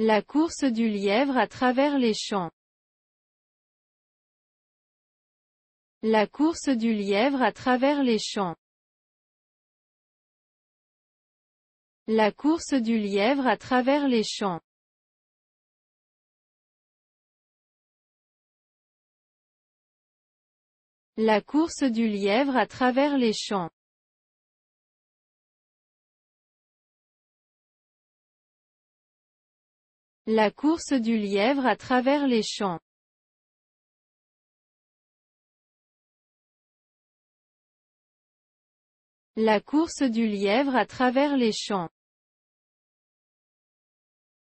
La course du lièvre à travers les champs. La course du lièvre à travers les champs. La course du lièvre à travers les champs. La course du lièvre à travers les champs. La course du lièvre à travers les champs. La course du lièvre à travers les champs.